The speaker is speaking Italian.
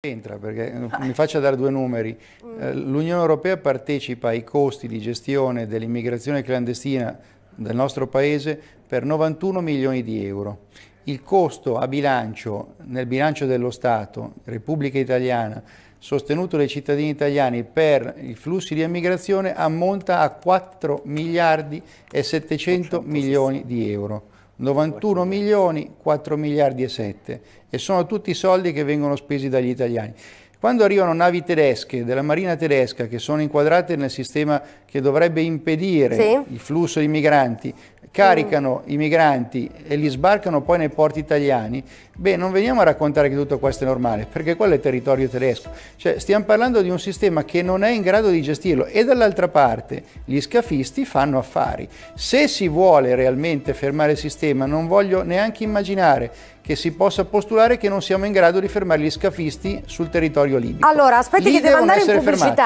Entra perché eh. mi faccia dare due numeri. Mm. Eh, L'Unione Europea partecipa ai costi di gestione dell'immigrazione clandestina del nostro paese per 91 milioni di euro. Il costo a bilancio, nel bilancio dello Stato, Repubblica Italiana, sostenuto dai cittadini italiani per i flussi di immigrazione ammonta a 4 miliardi e 700 milioni di euro. 91 milioni, 4 miliardi e 7 e sono tutti soldi che vengono spesi dagli italiani. Quando arrivano navi tedesche, della marina tedesca, che sono inquadrate nel sistema che dovrebbe impedire sì. il flusso di migranti, caricano i migranti e li sbarcano poi nei porti italiani, beh non veniamo a raccontare che tutto questo è normale, perché quello è territorio tedesco. Cioè stiamo parlando di un sistema che non è in grado di gestirlo e dall'altra parte gli scafisti fanno affari. Se si vuole realmente fermare il sistema non voglio neanche immaginare che si possa postulare che non siamo in grado di fermare gli scafisti sul territorio libico. Allora, aspetti Lì che devo andare in pubblicità. Fermati.